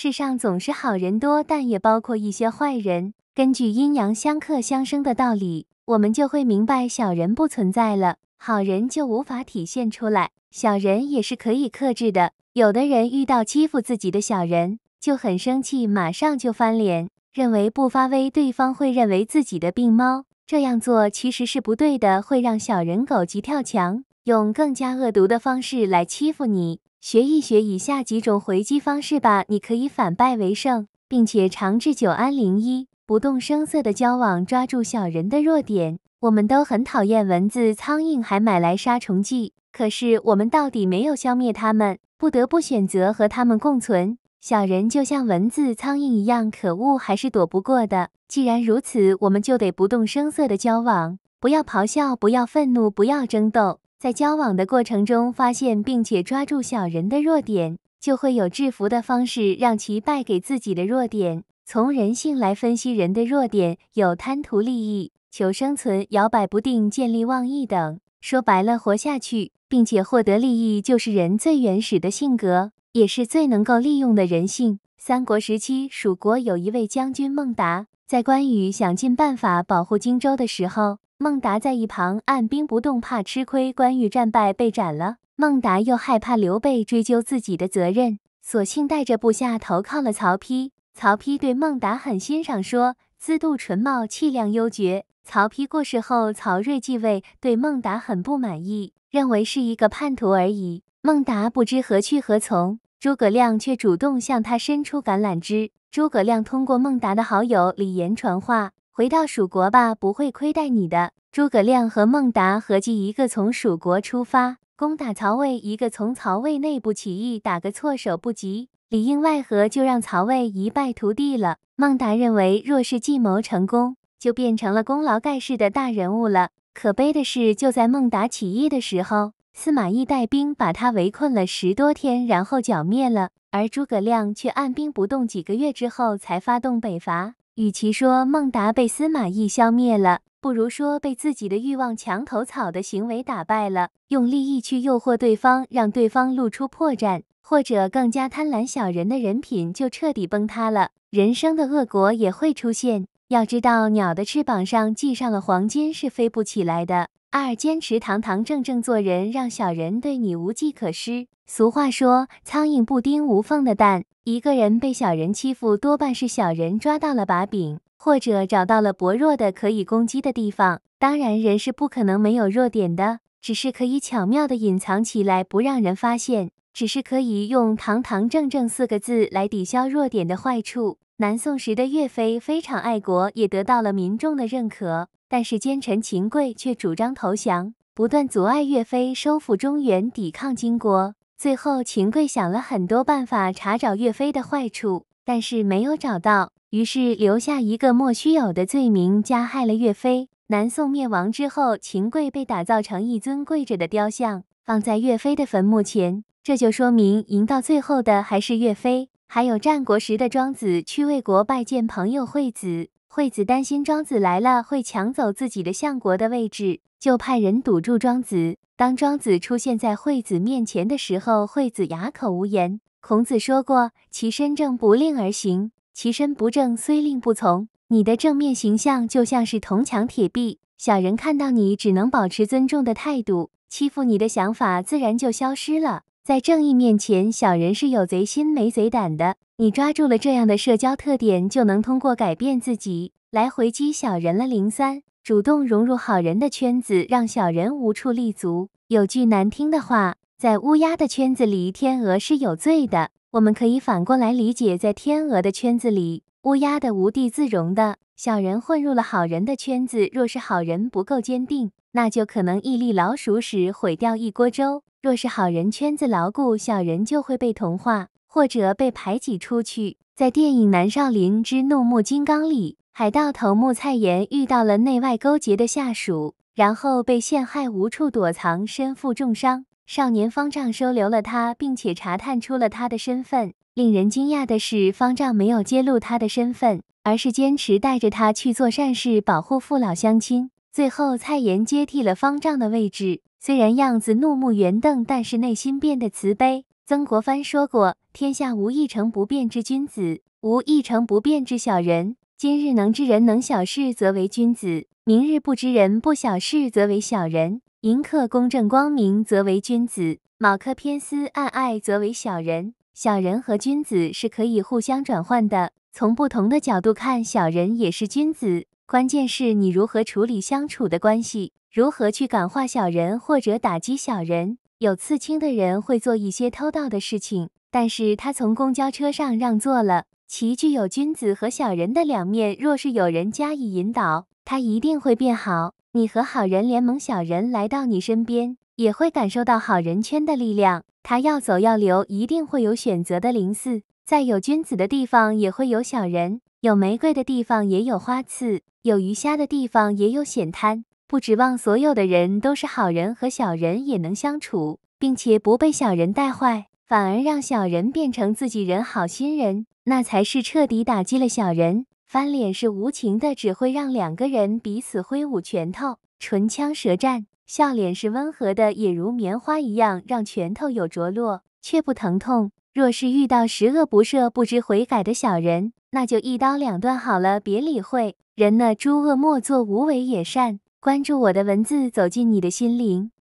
世上总是好人多，但也包括一些坏人。根据阴阳相克相生的道理，我们就会明白小人不存在了，好人就无法体现出来。小人也是可以克制的。有的人遇到欺负自己的小人，就很生气，马上就翻脸，认为不发威，对方会认为自己的病猫。这样做其实是不对的，会让小人狗急跳墙，用更加恶毒的方式来欺负你。学一学以下几种回击方式吧，你可以反败为胜，并且长治久安。零一，不动声色的交往，抓住小人的弱点。我们都很讨厌蚊子、苍蝇，还买来杀虫剂，可是我们到底没有消灭它们，不得不选择和它们共存。小人就像蚊子、苍蝇一样可恶，还是躲不过的。既然如此，我们就得不动声色的交往，不要咆哮，不要愤怒，不要争斗。在交往的过程中，发现并且抓住小人的弱点，就会有制服的方式让其败给自己的弱点。从人性来分析，人的弱点有贪图利益、求生存、摇摆不定、见利忘义等。说白了，活下去并且获得利益，就是人最原始的性格，也是最能够利用的人性。三国时期，蜀国有一位将军孟达，在关羽想尽办法保护荆州的时候。孟达在一旁按兵不动，怕吃亏。关羽战败被斩了，孟达又害怕刘备追究自己的责任，索性带着部下投靠了曹丕。曹丕对孟达很欣赏，说：“自度纯茂，气量优绝。”曹丕过世后，曹睿继位，对孟达很不满意，认为是一个叛徒而已。孟达不知何去何从，诸葛亮却主动向他伸出橄榄枝。诸葛亮通过孟达的好友李严传话。回到蜀国吧，不会亏待你的。诸葛亮和孟达合计，一个从蜀国出发攻打曹魏，一个从曹魏内部起义，打个措手不及，里应外合就让曹魏一败涂地了。孟达认为，若是计谋成功，就变成了功劳盖世的大人物了。可悲的是，就在孟达起义的时候，司马懿带兵把他围困了十多天，然后剿灭了。而诸葛亮却按兵不动，几个月之后才发动北伐。与其说孟达被司马懿消灭了，不如说被自己的欲望墙头草的行为打败了。用利益去诱惑对方，让对方露出破绽，或者更加贪婪小人的人品就彻底崩塌了，人生的恶果也会出现。要知道，鸟的翅膀上系上了黄金是飞不起来的。二坚持堂堂正正做人，让小人对你无计可施。俗话说，苍蝇不叮无缝的蛋。一个人被小人欺负，多半是小人抓到了把柄，或者找到了薄弱的可以攻击的地方。当然，人是不可能没有弱点的，只是可以巧妙的隐藏起来不让人发现。只是可以用堂堂正正四个字来抵消弱点的坏处。南宋时的岳飞非常爱国，也得到了民众的认可。但是奸臣秦桧却主张投降，不断阻碍岳飞收复中原、抵抗金国。最后，秦桧想了很多办法查找岳飞的坏处，但是没有找到，于是留下一个莫须有的罪名，加害了岳飞。南宋灭亡之后，秦桧被打造成一尊跪着的雕像，放在岳飞的坟墓前。这就说明，赢到最后的还是岳飞。还有战国时的庄子，去魏国拜见朋友惠子。惠子担心庄子来了会抢走自己的相国的位置，就派人堵住庄子。当庄子出现在惠子面前的时候，惠子哑口无言。孔子说过：“其身正，不令而行；其身不正，虽令不从。”你的正面形象就像是铜墙铁壁，小人看到你只能保持尊重的态度，欺负你的想法自然就消失了。在正义面前，小人是有贼心没贼胆的。你抓住了这样的社交特点，就能通过改变自己来回击小人了。零三，主动融入好人的圈子，让小人无处立足。有句难听的话，在乌鸦的圈子里，天鹅是有罪的。我们可以反过来理解，在天鹅的圈子里。乌鸦的无地自容的小人混入了好人的圈子，若是好人不够坚定，那就可能一粒老鼠屎毁掉一锅粥；若是好人圈子牢固，小人就会被同化或者被排挤出去。在电影《南少林之怒目金刚》里，海盗头目蔡妍遇到了内外勾结的下属，然后被陷害，无处躲藏，身负重伤。少年方丈收留了他，并且查探出了他的身份。令人惊讶的是，方丈没有揭露他的身份，而是坚持带着他去做善事，保护父老乡亲。最后，蔡妍接替了方丈的位置，虽然样子怒目圆瞪，但是内心变得慈悲。曾国藩说过：“天下无一成不变之君子，无一成不变之小人。今日能知人能小事，则为君子；明日不知人不小事，则为小人。迎客公正光明，则为君子；卯克偏私暗爱，则为小人。”小人和君子是可以互相转换的，从不同的角度看，小人也是君子。关键是你如何处理相处的关系，如何去感化小人或者打击小人。有刺青的人会做一些偷盗的事情，但是他从公交车上让座了，其具有君子和小人的两面。若是有人加以引导，他一定会变好。你和好人联盟，小人来到你身边。也会感受到好人圈的力量。他要走要留，一定会有选择的。零四，在有君子的地方，也会有小人；有玫瑰的地方，也有花刺；有鱼虾的地方，也有险滩。不指望所有的人都是好人，和小人也能相处，并且不被小人带坏，反而让小人变成自己人、好心人，那才是彻底打击了小人。翻脸是无情的，只会让两个人彼此挥舞拳头、唇枪舌战。笑脸是温和的，也如棉花一样让拳头有着落，却不疼痛。若是遇到十恶不赦、不知悔改的小人，那就一刀两断好了，别理会。人呢，诸恶莫作，无为也善。关注我的文字，走进你的心灵。